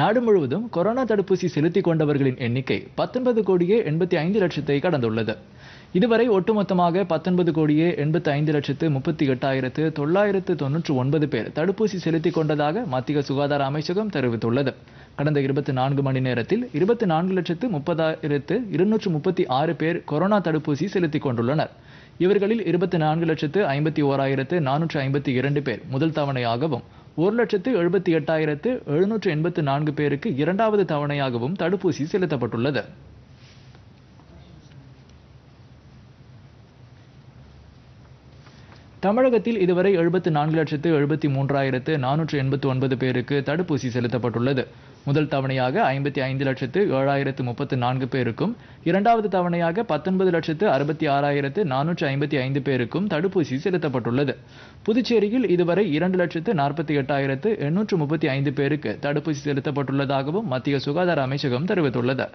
நாடு முழுவதும் கொரோனா தடுப்பூசி செலுத்திக் கொண்டவர்களின் எண்ணிக்கை பத்தொன்பது கோடியே எண்பத்தி ஐந்து லட்சத்தை கடந்துள்ளது இதுவரை ஒட்டுமொத்தமாக பத்தொன்பது கோடியே எண்பத்தி ஐந்து லட்சத்து முப்பத்தி எட்டாயிரத்து தொள்ளாயிரத்து தொன்னூற்று ஒன்பது பேர் தடுப்பூசி செலுத்திக் கொண்டதாக மத்திய சுகாதார அமைச்சகம் தெரிவித்துள்ளது கடந்த இருபத்தி நான்கு மணி நேரத்தில் இருபத்தி நான்கு லட்சத்து முப்பதாயிரத்து இருநூற்று முப்பத்தி ஆறு பேர் கொரோனா தடுப்பூசி செலுத்திக் கொண்டுள்ளனர் இவர்களில் இருபத்தி நான்கு லட்சத்து ஐம்பத்தி ஓராயிரத்து நானூற்று ஐம்பத்தி இரண்டு பேர் முதல் தவணையாகவும் ஒரு லட்சத்து எழுபத்தி எட்டாயிரத்து எழுநூற்று எண்பத்து நான்கு பேருக்கு இரண்டாவது தவணையாகவும் தடுப்பூசி செலுத்தப்பட்டுள்ளது தமிழகத்தில் இதுவரை எழுபத்து நான்கு லட்சத்து எழுபத்தி மூன்றாயிரத்து நானூற்று எண்பத்து ஒன்பது பேருக்கு தடுப்பூசி செலுத்தப்பட்டுள்ளது முதல் தவணையாக ஐம்பத்தி ஐந்து லட்சத்து ஏழாயிரத்து முப்பத்து நான்கு பேருக்கும் இரண்டாவது தவணையாக பத்தொன்பது லட்சத்து அறுபத்தி ஆறாயிரத்து நானூற்று ஐம்பத்தி ஐந்து பேருக்கும் தடுப்பூசி செலுத்தப்பட்டுள்ளது புதுச்சேரியில் இதுவரை இரண்டு லட்சத்து நாற்பத்தி எட்டாயிரத்து எண்ணூற்று முப்பத்தி ஐந்து பேருக்கு தடுப்பூசி செலுத்தப்பட்டுள்ளதாகவும் மத்திய சுகாதார அமைச்சகம் தெரிவித்துள்ளது